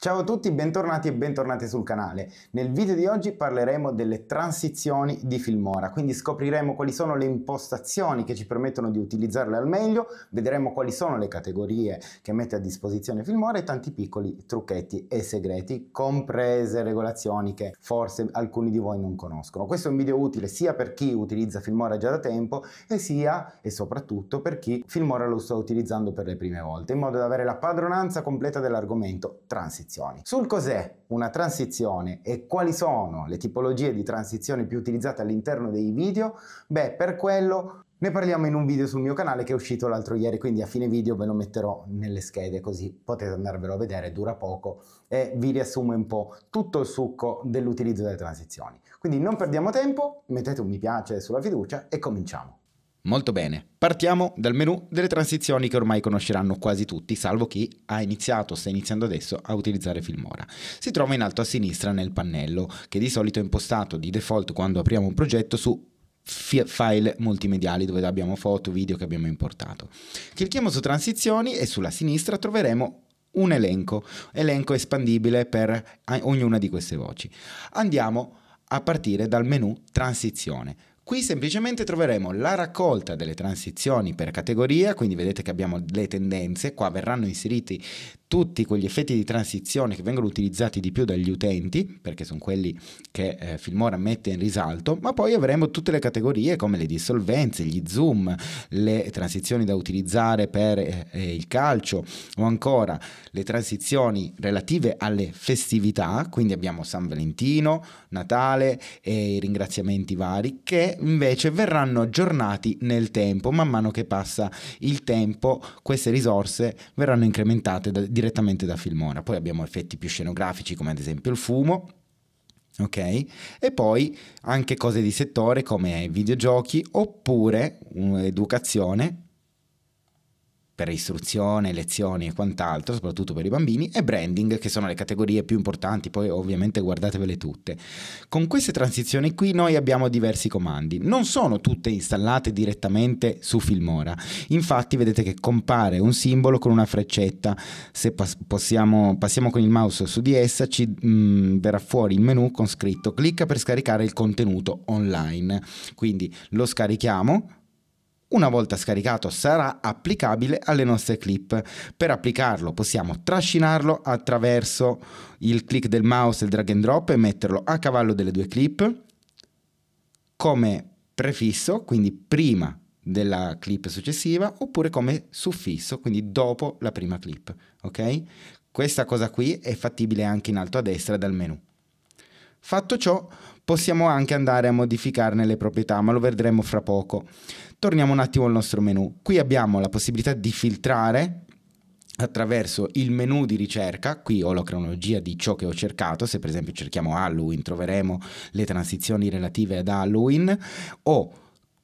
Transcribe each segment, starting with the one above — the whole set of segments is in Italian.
Ciao a tutti, bentornati e bentornati sul canale. Nel video di oggi parleremo delle transizioni di Filmora, quindi scopriremo quali sono le impostazioni che ci permettono di utilizzarle al meglio, vedremo quali sono le categorie che mette a disposizione Filmora e tanti piccoli trucchetti e segreti, comprese regolazioni che forse alcuni di voi non conoscono. Questo è un video utile sia per chi utilizza Filmora già da tempo e sia e soprattutto per chi Filmora lo sta utilizzando per le prime volte, in modo da avere la padronanza completa dell'argomento transizione transizioni. Sul cos'è una transizione e quali sono le tipologie di transizioni più utilizzate all'interno dei video, beh per quello ne parliamo in un video sul mio canale che è uscito l'altro ieri, quindi a fine video ve lo metterò nelle schede così potete andarvelo a vedere, dura poco e vi riassumo un po' tutto il succo dell'utilizzo delle transizioni. Quindi non perdiamo tempo, mettete un mi piace sulla fiducia e cominciamo. Molto bene, partiamo dal menu delle transizioni che ormai conosceranno quasi tutti, salvo chi ha iniziato o sta iniziando adesso a utilizzare Filmora. Si trova in alto a sinistra nel pannello, che di solito è impostato di default quando apriamo un progetto su file multimediali dove abbiamo foto, video che abbiamo importato. Clicchiamo su transizioni e sulla sinistra troveremo un elenco, elenco espandibile per ognuna di queste voci. Andiamo a partire dal menu transizione. Qui semplicemente troveremo la raccolta delle transizioni per categoria, quindi vedete che abbiamo le tendenze, qua verranno inseriti tutti quegli effetti di transizione che vengono utilizzati di più dagli utenti, perché sono quelli che eh, Filmora mette in risalto, ma poi avremo tutte le categorie come le dissolvenze, gli zoom, le transizioni da utilizzare per eh, eh, il calcio o ancora le transizioni relative alle festività, quindi abbiamo San Valentino, Natale e i ringraziamenti vari che invece verranno aggiornati nel tempo, man mano che passa il tempo queste risorse verranno incrementate da, direttamente da Filmora. Poi abbiamo effetti più scenografici come ad esempio il fumo. Ok? E poi anche cose di settore come videogiochi oppure mm, educazione per istruzione, lezioni e quant'altro, soprattutto per i bambini, e branding, che sono le categorie più importanti, poi ovviamente guardatevele tutte. Con queste transizioni qui noi abbiamo diversi comandi, non sono tutte installate direttamente su Filmora, infatti vedete che compare un simbolo con una freccetta, se possiamo, passiamo con il mouse su di essa ci mh, mm, verrà fuori il menu con scritto clicca per scaricare il contenuto online, quindi lo scarichiamo, una volta scaricato sarà applicabile alle nostre clip. Per applicarlo possiamo trascinarlo attraverso il click del mouse e il drag and drop e metterlo a cavallo delle due clip come prefisso, quindi prima della clip successiva, oppure come suffisso, quindi dopo la prima clip. Ok? Questa cosa qui è fattibile anche in alto a destra dal menu. Fatto ciò, possiamo anche andare a modificarne le proprietà, ma lo vedremo fra poco. Torniamo un attimo al nostro menu. Qui abbiamo la possibilità di filtrare attraverso il menu di ricerca, qui ho la cronologia di ciò che ho cercato, se per esempio cerchiamo Halloween troveremo le transizioni relative ad Halloween, o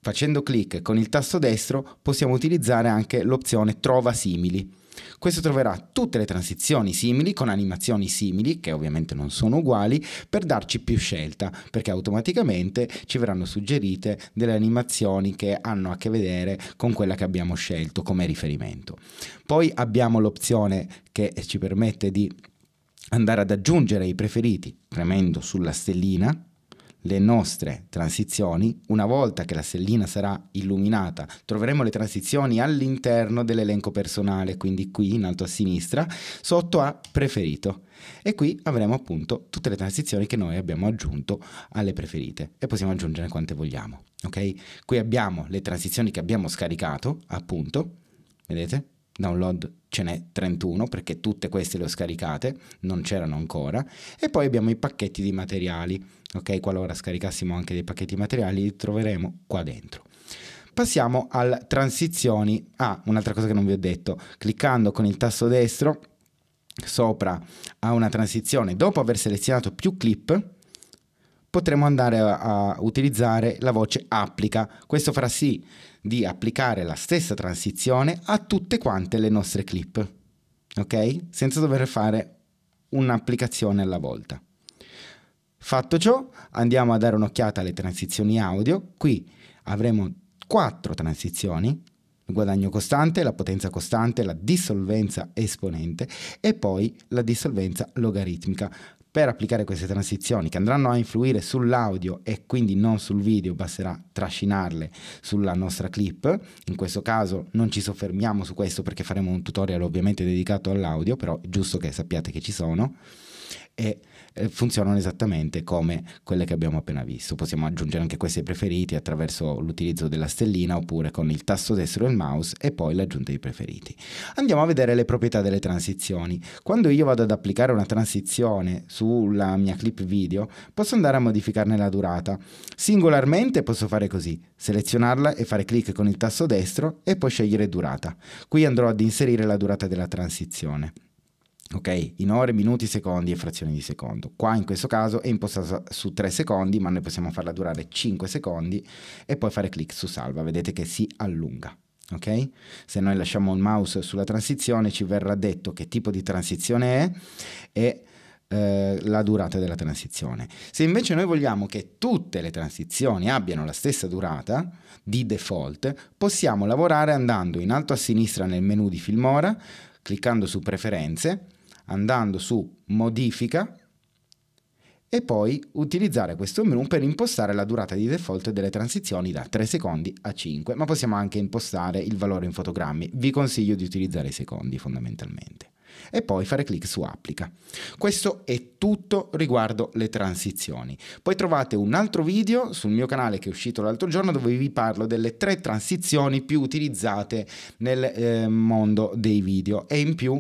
facendo clic con il tasto destro possiamo utilizzare anche l'opzione trova simili. Questo troverà tutte le transizioni simili con animazioni simili, che ovviamente non sono uguali, per darci più scelta, perché automaticamente ci verranno suggerite delle animazioni che hanno a che vedere con quella che abbiamo scelto come riferimento. Poi abbiamo l'opzione che ci permette di andare ad aggiungere i preferiti premendo sulla stellina le nostre transizioni, una volta che la stellina sarà illuminata, troveremo le transizioni all'interno dell'elenco personale, quindi qui in alto a sinistra, sotto a preferito. E qui avremo appunto tutte le transizioni che noi abbiamo aggiunto alle preferite e possiamo aggiungere quante vogliamo. Ok? Qui abbiamo le transizioni che abbiamo scaricato, appunto, vedete? download ce n'è 31 perché tutte queste le ho scaricate, non c'erano ancora, e poi abbiamo i pacchetti di materiali, ok? Qualora scaricassimo anche dei pacchetti di materiali li troveremo qua dentro. Passiamo al transizioni, ah un'altra cosa che non vi ho detto, cliccando con il tasto destro sopra a una transizione dopo aver selezionato più clip potremo andare a, a utilizzare la voce applica. Questo farà sì di applicare la stessa transizione a tutte quante le nostre clip, ok? Senza dover fare un'applicazione alla volta. Fatto ciò, andiamo a dare un'occhiata alle transizioni audio. Qui avremo quattro transizioni, il guadagno costante, la potenza costante, la dissolvenza esponente e poi la dissolvenza logaritmica. Per applicare queste transizioni che andranno a influire sull'audio e quindi non sul video, basterà trascinarle sulla nostra clip. In questo caso non ci soffermiamo su questo perché faremo un tutorial ovviamente dedicato all'audio, però è giusto che sappiate che ci sono. E eh, funzionano esattamente come quelle che abbiamo appena visto. Possiamo aggiungere anche questi preferiti attraverso l'utilizzo della stellina oppure con il tasto destro del mouse e poi l'aggiunta dei preferiti. Andiamo a vedere le proprietà delle transizioni. Quando io vado ad applicare una transizione sulla mia clip video, posso andare a modificarne la durata. Singolarmente posso fare così, selezionarla e fare clic con il tasto destro e poi scegliere durata. Qui andrò ad inserire la durata della transizione ok? In ore, minuti, secondi e frazioni di secondo. Qua in questo caso è impostata su 3 secondi, ma noi possiamo farla durare 5 secondi e poi fare clic su salva. Vedete che si allunga. Ok? Se noi lasciamo il mouse sulla transizione ci verrà detto che tipo di transizione è e eh, la durata della transizione. Se invece noi vogliamo che tutte le transizioni abbiano la stessa durata di default, possiamo lavorare andando in alto a sinistra nel menu di Filmora, cliccando su preferenze andando su modifica e poi utilizzare questo menu per impostare la durata di default delle transizioni da 3 secondi a 5, ma possiamo anche impostare il valore in fotogrammi. Vi consiglio di utilizzare i secondi fondamentalmente. E poi fare clic su applica. Questo è tutto riguardo le transizioni. Poi trovate un altro video sul mio canale che è uscito l'altro giorno dove vi parlo delle tre transizioni più utilizzate nel eh, mondo dei video e in più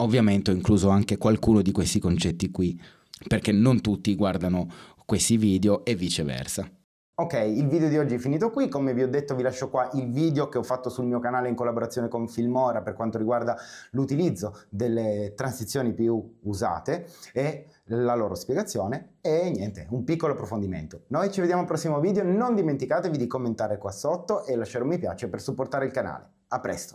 Ovviamente ho incluso anche qualcuno di questi concetti qui, perché non tutti guardano questi video e viceversa. Ok, il video di oggi è finito qui, come vi ho detto vi lascio qua il video che ho fatto sul mio canale in collaborazione con Filmora per quanto riguarda l'utilizzo delle transizioni più usate e la loro spiegazione e niente, un piccolo approfondimento. Noi ci vediamo al prossimo video, non dimenticatevi di commentare qua sotto e lasciare un mi piace per supportare il canale. A presto!